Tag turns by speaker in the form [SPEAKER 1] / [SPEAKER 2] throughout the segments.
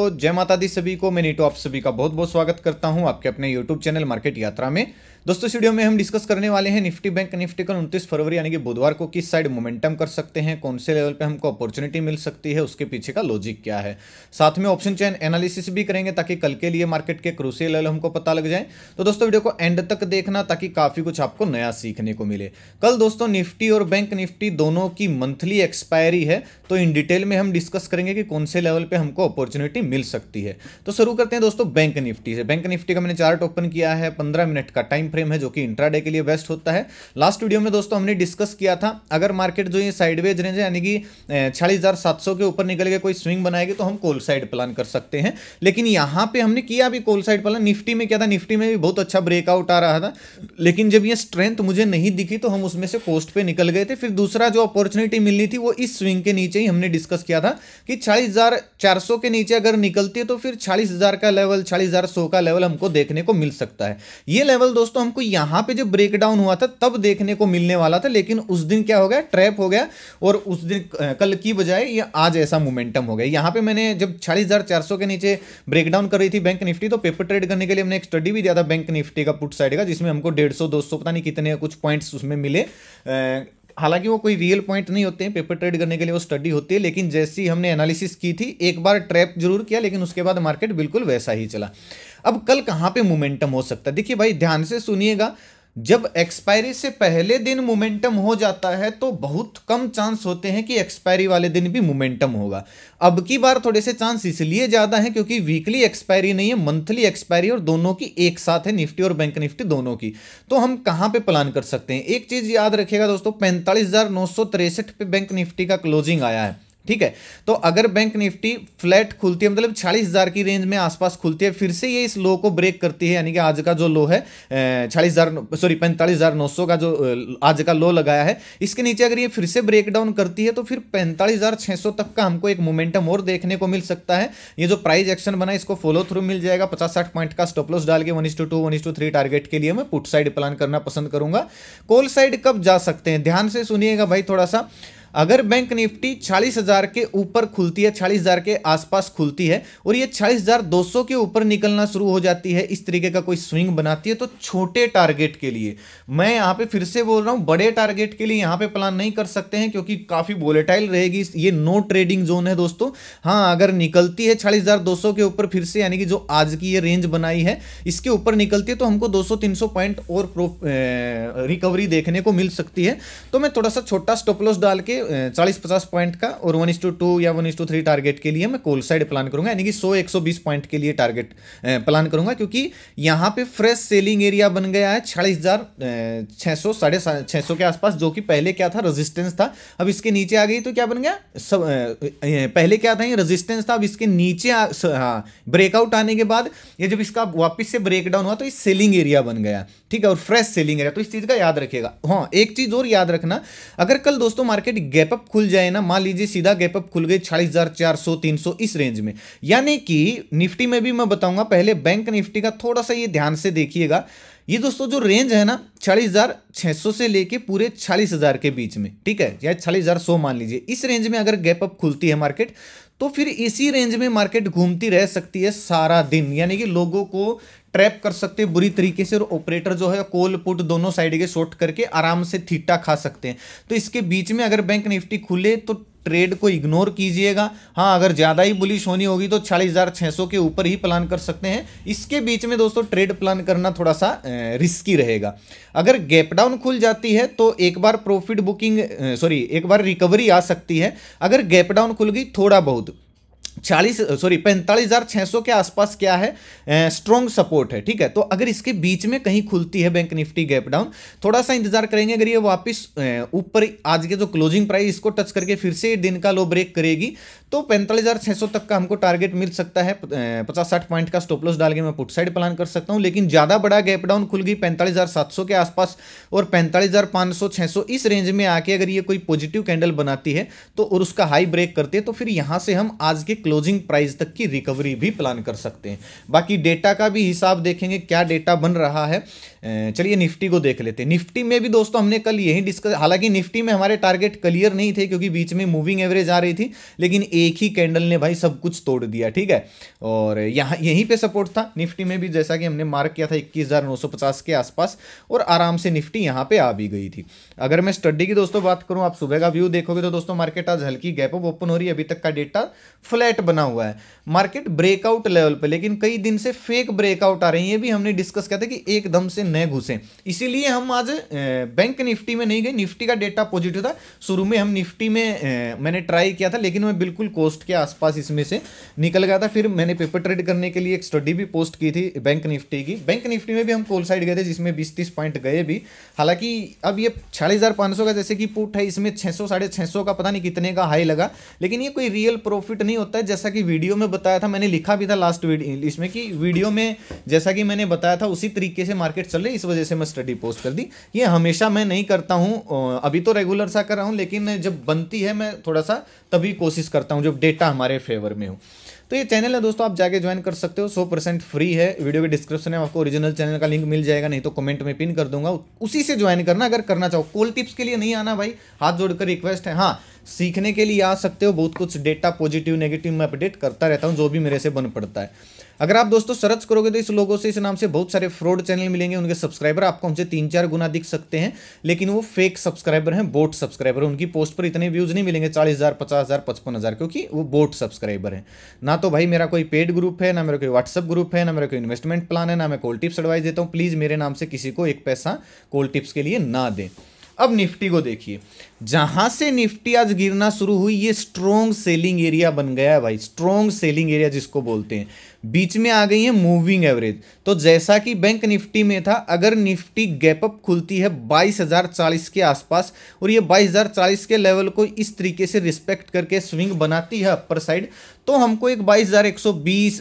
[SPEAKER 1] दोस्तों जय माता दी सभी को मैं नीटो आप सभी का बहुत बहुत स्वागत करता हूं आपके अपने यूट्यूब चैनल मार्केट यात्रा में दोस्तों इस वीडियो में हम डिस्कस करने वाले हैं निफ्टी बैंक निफ्टी का 29 फरवरी यानी कि बुधवार को किस साइड मोमेंटम कर सकते हैं कौन से लेवल पे हमको अपॉर्चुनिटी मिल सकती है उसके पीछे का लॉजिक क्या है साथ में ऑप्शन चेन एनालिसिस भी करेंगे ताकि कल के लिए मार्केट के क्रूसी लेवल हमको पता लग जाए तो दोस्तों वीडियो को एंड तक देखना ताकि काफ़ी कुछ आपको नया सीखने को मिले कल दोस्तों निफ्टी और बैंक निफ्टी दोनों की मंथली एक्सपायरी है तो इन डिटेल में हम डिस्कस करेंगे कि कौन से लेवल पर हमको अपॉर्चुनिटी मिल सकती है तो शुरू करते हैं दोस्तों बैंक निफ्टी से बैंक निफ्टी का मैंने चार्ट ओपन किया है पंद्रह मिनट का टाइम फ्रेम है जो कि इंट्राडे के लिए बेस्ट होता है लास्ट वीडियो में दोस्तों हमने डिस्कस किया था अगर मार्केट जो ये साइडवेज रेंज है यानी कि छियालीस के ऊपर निकल के कोई स्विंग बनाएगी तो हम कोल साइड प्लान कर सकते हैं लेकिन यहाँ पे हमने किया भी कोल साइड प्लान निफ्टी में क्या था निफ्टी में भी बहुत अच्छा ब्रेकआउट आ रहा था लेकिन जब ये स्ट्रेंथ मुझे नहीं दिखी तो हम उसमें से कोस्ट पर निकल गए थे फिर दूसरा जो अपॉर्चुनिटी मिलनी थी वो इस स्विंग के नीचे ही हमने डिस्कस किया था कि चालीस के नीचे अगर निकलती है तो फिर चालीस का लेवल चालीस का लेवल हमको देखने को मिल सकता है ये लेवल दोस्तों तो हमको यहाँ पे जो ब्रेक डाउन हुआ था तब देखने को मिलने वाला था लेकिन उस दिन क्या हो गया ट्रैप हो गया और उस दिन कल की बजाय ये आज ऐसा मोमेंटम हो गया यहाँ पे मैंने जब छियालीस के नीचे ब्रेक डाउन कर रही थी बैंक निफ्टी तो पेपर ट्रेड करने के लिए हमने एक स्टडी भी दिया था बैंक निफ्टी का पुट साइड का जिसमें हमको डेढ़ सौ पता नहीं कितने कुछ पॉइंट्स उसमें मिले हालांकि वो कोई रियल पॉइंट नहीं होते हैं पेपर ट्रेड करने के लिए वो स्टडी होती है लेकिन जैसी हमने एनालिसिस की थी एक बार ट्रैप जरूर किया लेकिन उसके बाद मार्केट बिल्कुल वैसा ही चला अब कल कहाँ पे मोमेंटम हो सकता है देखिए भाई ध्यान से सुनिएगा जब एक्सपायरी से पहले दिन मोमेंटम हो जाता है तो बहुत कम चांस होते हैं कि एक्सपायरी वाले दिन भी मोमेंटम होगा अब की बार थोड़े से चांस इसलिए ज़्यादा है क्योंकि वीकली एक्सपायरी नहीं है मंथली एक्सपायरी और दोनों की एक साथ है निफ्टी और बैंक निफ्टी दोनों की तो हम कहाँ पे प्लान कर सकते हैं एक चीज़ याद रखिएगा दोस्तों पैंतालीस पे बैंक निफ्टी का क्लोजिंग आया है ठीक है तो अगर बैंक निफ्टी फ्लैट खुलती है मतलब चालीस हजार की रेंज में आसपास खुलती है फिर से ये इस लो को ब्रेक करती है यानी कि आज का जो लो है चालीस हजार सॉरी पैंतालीस हजार नौ सौ का जो आज का लो लगाया है इसके नीचे अगर ये फिर से ब्रेक डाउन करती है तो फिर पैंतालीस हजार छह सौ तक का हमको एक मोमेंटम और देखने को मिल सकता है ये जो प्राइज एक्शन बना इसको फॉलो थ्रू मिल जाएगा पचास साठ पॉइंट का स्टॉपलॉस डाल के one to two one to three target के लिए मैं पुट साइड प्लान करना पसंद करूंगा कोल साइड कब जा सकते हैं ध्यान से सुनिएगा भाई थोड़ा सा अगर बैंक निफ्टी चालीस हजार के ऊपर खुलती है 40,000 हजार के आसपास खुलती है और ये चालीस हजार दो सौ के ऊपर निकलना शुरू हो जाती है इस तरीके का कोई स्विंग बनाती है तो छोटे टारगेट के लिए मैं यहाँ पे फिर से बोल रहा हूँ बड़े टारगेट के लिए यहाँ पे प्लान नहीं कर सकते हैं क्योंकि काफ़ी वोलेटाइल रहेगी ये नो ट्रेडिंग जोन है दोस्तों हाँ अगर निकलती है चालीस हजार दो सौ के ऊपर फिर से यानी कि जो आज की ये रेंज बनाई है इसके ऊपर निकलती है तो हमको दो सौ तीन सौ पॉइंट और रिकवरी देखने को मिल सकती है तो मैं थोड़ा सा छोटा स्टॉपलॉस डाल के चालीस पचास पॉइंट का और वन इस टू टू या one is to three target के लिए मैं कोल साइड प्लान करूंगा यानी कि सौ एक सौ बीस पॉइंट के लिए टारगेट प्लान करूंगा क्योंकि यहां पे फ्रेश सेलिंग एरिया बन गया है छियालीस हज़ार छह सौ साढ़े छह सौ के आसपास जो कि पहले क्या था रजिस्टेंस था अब इसके नीचे आ गई तो क्या बन गया सब पहले क्या था रजिस्टेंस था अब इसके नीचे हाँ ब्रेकआउट आने के बाद ये जब इसका वापिस से ब्रेकडाउन हुआ तो ये सेलिंग एरिया बन गया ठीक है और फ्रेश सेलिंग एरिया तो इस चीज़ का याद रखेगा हाँ एक चीज़ और याद रखना अगर कल दोस्तों मार्केट गैप अप खुल जाए ना मान लीजिए सीधा गैप अप खुल गई छियालीस हजार चार सौ तीन सौ इस रेंज में यानी कि निफ्टी में भी मैं बताऊंगा पहले बैंक निफ्टी का थोड़ा सा ये ध्यान से देखिएगा ये दोस्तों जो रेंज है ना छियालीस हजार छः सौ से लेके पूरे छियालीस हजार के बीच में ठीक है या छियालीस हजार सौ मान लीजिए इस रेंज में अगर गैप अप खुलती है मार्केट तो फिर इसी रेंज में मार्केट घूमती रह सकती है सारा दिन यानी कि लोगों को ट्रैप कर सकते हैं बुरी तरीके से और ऑपरेटर जो है कोल पुट दोनों साइड के शॉर्ट करके आराम से थीटा खा सकते हैं तो इसके बीच में अगर बैंक निफ्टी खुले तो ट्रेड को इग्नोर कीजिएगा हाँ अगर ज़्यादा ही बुलिश होनी होगी तो चालीस हज़ार छः सौ के ऊपर ही प्लान कर सकते हैं इसके बीच में दोस्तों ट्रेड प्लान करना थोड़ा सा रिस्की रहेगा अगर गैप डाउन खुल जाती है तो एक बार प्रॉफिट बुकिंग सॉरी एक बार रिकवरी आ सकती है अगर गैप डाउन खुल गई थोड़ा बहुत चालीस सॉरी पैंतालीस हज़ार छः सौ के आसपास क्या है स्ट्रॉन्ग सपोर्ट है ठीक है तो अगर इसके बीच में कहीं खुलती है बैंक निफ्टी गैप डाउन थोड़ा सा इंतजार करेंगे अगर ये वापस ऊपर आज के जो क्लोजिंग प्राइस इसको टच करके फिर से दिन का लो ब्रेक करेगी तो पैंतालीस हज़ार छः सौ तक का हमको टारगेट मिल सकता है पचास साठ पॉइंट का स्टोपलस डाल के मैं पुट साइड प्लान कर सकता हूँ लेकिन ज़्यादा बड़ा गैप डाउन खुल गई पैंतालीस हज़ार सात सौ के आसपास और पैंतालीस हज़ार पाँच सौ छः सौ इस रेंज में आके अगर ये कोई पॉजिटिव कैंडल बनाती है तो और उसका हाई ब्रेक करती है तो फिर यहाँ से हम आज के क्लोजिंग प्राइस तक की रिकवरी भी प्लान कर सकते हैं बाकी डेटा का भी हिसाब देखेंगे क्या डेटा बन रहा है चलिए निफ्टी को देख लेते हैं निफ्टी में भी दोस्तों हमने कल यही डिस्कस हालांकि निफ्टी में हमारे टारगेट क्लियर नहीं थे क्योंकि बीच में मूविंग एवरेज आ रही थी लेकिन एक ही कैंडल ने भाई सब कुछ तोड़ दिया ठीक है और यहाँ यहीं पर सपोर्ट था निफ्टी में भी जैसा कि हमने मार्क किया था इक्कीस के आसपास और आराम से निफ्टी यहाँ पर आ भी गई थी अगर मैं स्टडी की दोस्तों बात करूँ आप सुबह का व्यू देखोगे तो दोस्तों मार्केट आज हल्की गैप ओपन हो रही है अभी तक का डेटा फ्लैट फ्लैट बना हुआ है मार्केट ब्रेकआउट लेवल पे लेकिन कई दिन से फेक ब्रेकआउट आ रही है ये भी हमने डिस्कस किया था कि एकदम से नए घुसे इसीलिए हम आज बैंक निफ्टी में नहीं गए निफ्टी का डेटा पॉजिटिव था शुरू में हम निफ्टी में मैंने ट्राई किया था लेकिन मैं बिल्कुल कोस्ट के आसपास इसमें से निकल गया था फिर मैंने पेपर ट्रेड करने के लिए एक स्टडी भी पोस्ट की थी बैंक निफ्टी की बैंक निफ्टी में भी हम कोल साइड गए थे जिसमें बीस तीस पॉइंट गए भी हालांकि अब ये छियालीस का जैसे कि पुट है इसमें छः सौ छः सौ का पता नहीं कितने का हाई लगा लेकिन ये कोई रियल प्रॉफिट नहीं होता है जैसा कि वीडियो में बताया था मैंने लिखा भी था लास्ट इसमें कि वीडियो में जैसा कि मैंने बताया था उसी तरीके से मार्केट चल रही इस वजह से मैं स्टडी पोस्ट कर दी ये हमेशा मैं नहीं करता हूँ अभी तो रेगुलर सा कर रहा हूँ लेकिन जब बनती है मैं थोड़ा सा तभी कोशिश करता हूँ जब डेटा हमारे फेवर में हो तो ये चैनल है दोस्तों आप जाके ज्वाइन कर सकते हो 100% परसेंट फ्री है वीडियो के डिस्क्रिप्शन में आपको ओरिजिनल चैनल का लिंक मिल जाएगा नहीं तो कमेंट में पिन कर दूंगा उसी से ज्वाइन करना अगर करना चाहो कोल टिप्स के लिए नहीं आना भाई हाथ जोड़कर रिक्वेस्ट है हाँ सीखने के लिए आ सकते हो बहुत कुछ डेटा पॉजिटिव नेगेटिव मैं अपडेट करता रहता हूँ जो भी मेरे से बन पड़ता है अगर आप दोस्तों सर्च करोगे तो इस लोगों से इस नाम से बहुत सारे फ्रॉड चैनल मिलेंगे उनके सब्सक्राइबर आपको हमसे तीन चार गुना दिख सकते हैं लेकिन वो फेक सब्सक्राइबर हैं बोट सब्सक्राइबर उनकी पोस्ट पर इतने व्यूज़ नहीं मिलेंगे चालीस हज़ार पचास हज़ार पचपन हज़ार क्योंकि वो बोट सब्सक्राइबर हैं ना तो भाई मेरा कोई पेड ग्रुप है ना मेरा कोई व्हाट्सअप ग्रुप है ना मेरा कोई इन्वेस्टमेंट प्लान है ना मैं कोल टिप्स एडवाइस देता हूँ प्लीज़ मेरे नाम से किसी को एक पैसा कोल टिप्स के लिए ना दें अब निफ्टी को देखिए जहां से निफ्टी आज गिरना शुरू हुई ये स्ट्रॉन्ग सेलिंग एरिया बन गया है भाई स्ट्रॉन्ग सेलिंग एरिया जिसको बोलते हैं बीच में आ गई है मूविंग एवरेज तो जैसा कि बैंक निफ्टी में था अगर निफ्टी गैप अप खुलती है 22,040 के आसपास और ये 22,040 के लेवल को इस तरीके से रिस्पेक्ट करके स्विंग बनाती है अपर साइड तो हमको एक 22,120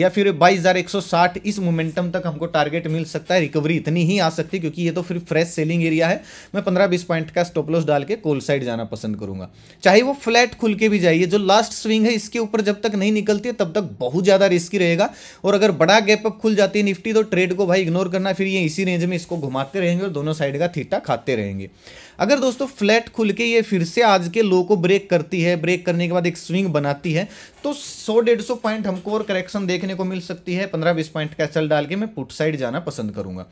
[SPEAKER 1] या फिर 22,160 इस मोमेंटम तक हमको टारगेट मिल सकता है रिकवरी इतनी ही आ सकती है क्योंकि ये तो फिर फ्रेश सेलिंग एरिया है मैं पंद्रह बीस पॉइंट का स्टोपलोस डाल के कोल साइड जाना पसंद करूंगा चाहे वो फ्लैट खुल के भी जाइए जो लास्ट स्विंग है इसके ऊपर जब तक नहीं निकलती है तब तक बहुत ज़्यादा रिस्की रहेगा और अगर बड़ा गैप अप खुल जाती है निफ्टी तो ट्रेड को भाई इग्नोर करना फिर ये इसी रेंज में इसको घुमाते रहेंगे और दोनों साइड का थीटा खाते रहेंगे अगर दोस्तों फ्लैट खुल के ये फिर से आज के लो को ब्रेक करती है ब्रेक करने के बाद एक स्विंग बनाती है तो 100 डेढ़ सौ पॉइंट हमको और करेक्शन देखने को मिल सकती है 15 बीस पॉइंट का चल डाल के मैं पुट साइड जाना पसंद करूंगा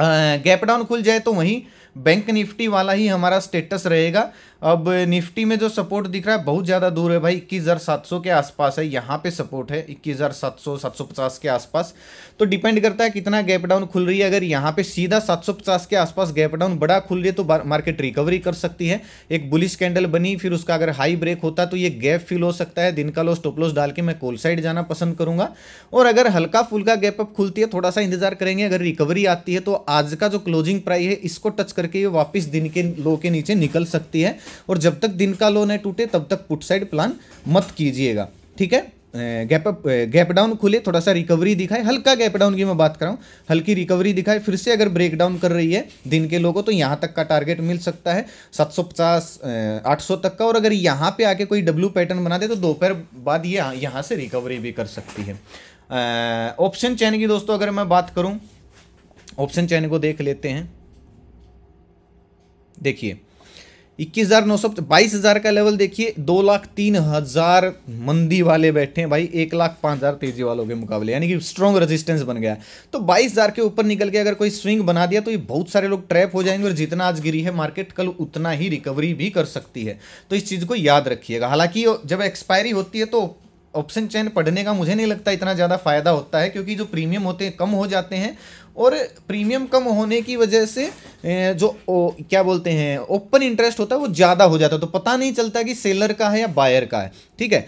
[SPEAKER 1] गैप डाउन खुल जाए तो वहीं बैंक निफ्टी वाला ही हमारा स्टेटस रहेगा अब निफ्टी में जो सपोर्ट दिख रहा है बहुत ज़्यादा दूर है भाई इक्कीस हज़ार सात सौ के आसपास है यहाँ पे सपोर्ट है इक्कीस हज़ार सात सौ सात सौ पचास के आसपास तो डिपेंड करता है कितना गैप डाउन खुल रही है अगर यहाँ पे सीधा सात सौ पचास के आसपास गैप डाउन बड़ा खुल रही है तो मार्केट रिकवरी कर सकती है एक बुलिस कैंडल बनी फिर उसका अगर हाई ब्रेक होता तो ये गैप फिल हो सकता है दिन का लो स्टॉप डाल के मैं कोल साइड जाना पसंद करूँगा और अगर हल्का फुल्का गैप अप खुलती है थोड़ा सा इंतजार करेंगे अगर रिकवरी आती है तो आज का जो क्लोजिंग प्राइस है इसको टच करके ये वापस दिन के लो के नीचे निकल सकती है और जब तक दिन का लो न टूटे तब तक पुट साइड प्लान मत कीजिएगा ठीक है गैप अप गैप डाउन खुले थोड़ा सा रिकवरी दिखाए हल्का गैप डाउन की मैं बात कर रहा हूँ हल्की रिकवरी दिखाए फिर से अगर ब्रेक डाउन कर रही है दिन के लोगों तो यहाँ तक का टारगेट मिल सकता है 750 800 तक का और अगर यहाँ पे आके कोई डब्ल्यू पैटर्न बना दे तो दोपहर बाद ये यह, यहाँ से रिकवरी भी कर सकती है ऑप्शन चैन की दोस्तों अगर मैं बात करूँ ऑप्शन चैन को देख लेते हैं देखिए इक्कीस हजार नौ सौ बाईस का लेवल देखिए दो लाख तीन हजार मंदी वाले बैठे हैं भाई एक लाख पांच हजार तेजी वालों के मुकाबले यानी कि स्ट्रॉन्ग रेजिस्टेंस बन गया तो 22,000 के ऊपर निकल के अगर कोई स्विंग बना दिया तो ये बहुत सारे लोग ट्रैप हो जाएंगे और जितना आज गिरी है मार्केट कल उतना ही रिकवरी भी कर सकती है तो इस चीज़ को याद रखिएगा हालांकि जब एक्सपायरी होती है तो ऑप्शन चैन पढ़ने का मुझे नहीं लगता इतना ज़्यादा फायदा होता है क्योंकि जो प्रीमियम होते हैं कम हो जाते हैं और प्रीमियम कम होने की वजह से जो ओ, क्या बोलते हैं ओपन इंटरेस्ट होता है वो ज़्यादा हो जाता है तो पता नहीं चलता कि सेलर का है या बायर का है ठीक है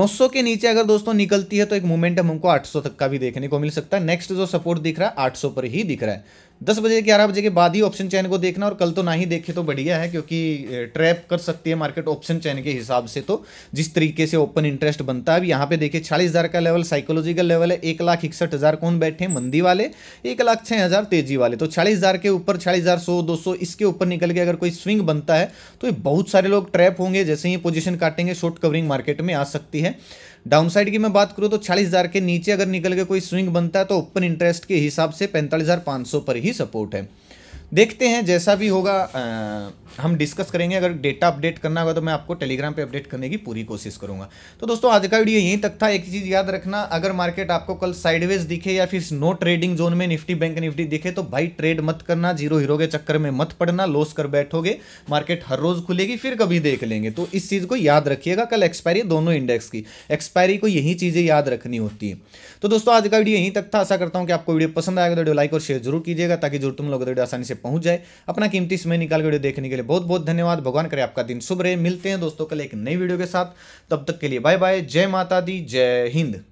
[SPEAKER 1] नौ सौ के नीचे अगर दोस्तों निकलती है तो एक मोमेंटम हमको आठ सौ तक का भी देखने को मिल सकता है नेक्स्ट जो सपोर्ट दिख रहा है आठ सौ पर ही दिख रहा है दस बजे ग्यारह बजे के बाद ही ऑप्शन चैन को देखना और कल तो ना ही देखे तो बढ़िया है क्योंकि ट्रैप कर सकती है मार्केट ऑप्शन चैन के हिसाब से तो जिस तरीके से ओपन इंटरेस्ट बनता है अब यहाँ पे देखिए चालीस हज़ार का लेवल साइकोलॉजिकल लेवल है एक लाख इकसठ हज़ार कौन बैठे हैं मंदी वाले एक लाख छः हज़ार तेजी वाले तो चालीस हज़ार के ऊपर चालीस हज़ार सौ दो सौ इसके ऊपर निकल के अगर कोई स्विंग बनता है तो ये बहुत सारे लोग ट्रैप होंगे जैसे ही पोजिशन काटेंगे शॉर्ट कवरिंग मार्केट में आ सकती है डाउनसाइड की मैं बात करूँ तो चालीस हज़ार के नीचे अगर निकल के कोई स्विंग बनता है तो ओपन इंटरेस्ट के हिसाब से पैंतालीस हज़ार पाँच सौ पर ही सपोर्ट है देखते हैं जैसा भी होगा आ, हम डिस्कस करेंगे अगर डेटा अपडेट करना होगा तो मैं आपको टेलीग्राम पे अपडेट करने की पूरी कोशिश करूंगा तो दोस्तों आज का वीडियो यहीं तक था एक चीज़ याद रखना अगर मार्केट आपको कल साइडवेज दिखे या फिर नो ट्रेडिंग जोन में निफ्टी बैंक निफ्टी दिखे तो भाई ट्रेड मत करना जीरो हीरो के चक्कर में मत पड़ना लॉस कर बैठोगे मार्केट हर रोज़ खुलेगी फिर कभी देख लेंगे तो इस चीज़ को याद रखिएगा कल एक्सपायरी दोनों इंडेक्स की एक्सपायरी को यही चीज़ें याद रखनी होती है तो दोस्तों आज का वीडियो यहीं तक था आशा करता हूँ कि आपको वीडियो पसंद आएगा तो वीडियो लाइक और शेयर जरूर कीजिएगा ताकि जरूर तुम लोग आसानी से पहुंच जाए अपना कीमती समय निकाल वीडियो देखने के लिए बहुत बहुत धन्यवाद भगवान करे आपका दिन शुभ रहे मिलते हैं दोस्तों कल एक नई वीडियो के साथ तब तक के लिए बाय बाय जय माता दी जय हिंद